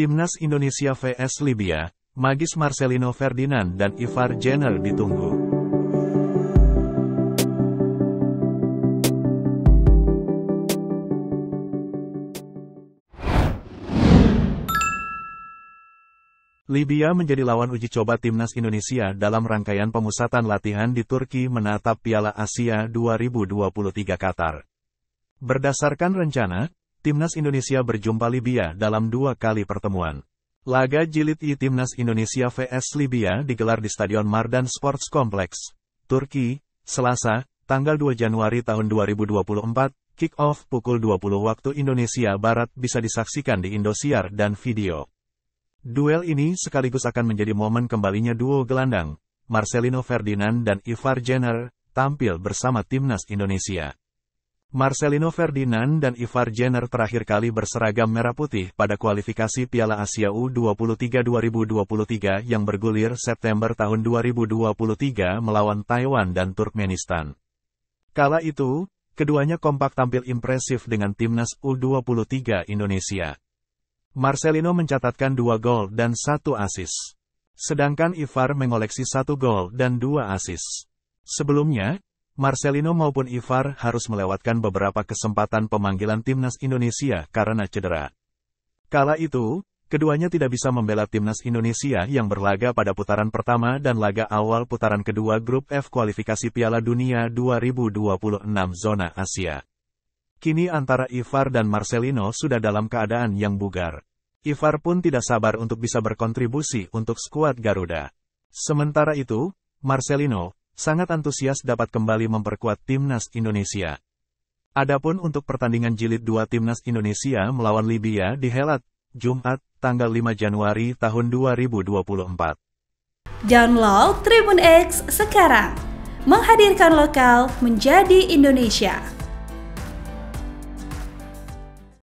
Timnas Indonesia vs Libya, Magis Marcelino Ferdinand dan Ivar Jenner ditunggu. Libya menjadi lawan uji coba timnas Indonesia dalam rangkaian pemusatan latihan di Turki menatap Piala Asia 2023 Qatar. Berdasarkan rencana, Timnas Indonesia berjumpa Libya dalam dua kali pertemuan. Laga jilid I Timnas Indonesia vs Libya digelar di Stadion Mardan Sports Complex, Turki, Selasa, tanggal 2 Januari tahun 2024, kick-off pukul 20 waktu Indonesia Barat bisa disaksikan di Indosiar dan video. Duel ini sekaligus akan menjadi momen kembalinya duo gelandang, Marcelino Ferdinand dan Ivar Jenner, tampil bersama Timnas Indonesia. Marcelino Ferdinand dan Ivar Jenner terakhir kali berseragam merah putih pada kualifikasi Piala Asia U23 2023 yang bergulir September tahun 2023 melawan Taiwan dan Turkmenistan. Kala itu, keduanya kompak tampil impresif dengan timnas U23 Indonesia. Marcelino mencatatkan dua gol dan satu asis. Sedangkan Ivar mengoleksi satu gol dan dua asis. Sebelumnya, Marcelino maupun Ivar harus melewatkan beberapa kesempatan pemanggilan timnas Indonesia karena cedera. Kala itu, keduanya tidak bisa membela timnas Indonesia yang berlaga pada putaran pertama dan laga awal putaran kedua grup F kualifikasi Piala Dunia 2026 zona Asia. Kini antara Ivar dan Marcelino sudah dalam keadaan yang bugar. Ivar pun tidak sabar untuk bisa berkontribusi untuk skuad Garuda. Sementara itu, Marcelino, sangat antusias dapat kembali memperkuat timnas Indonesia. Adapun untuk pertandingan jilid 2 timnas Indonesia melawan Libya di Helat, Jumat, tanggal 5 Januari tahun 2024. Download Tribun X sekarang, menghadirkan lokal menjadi Indonesia.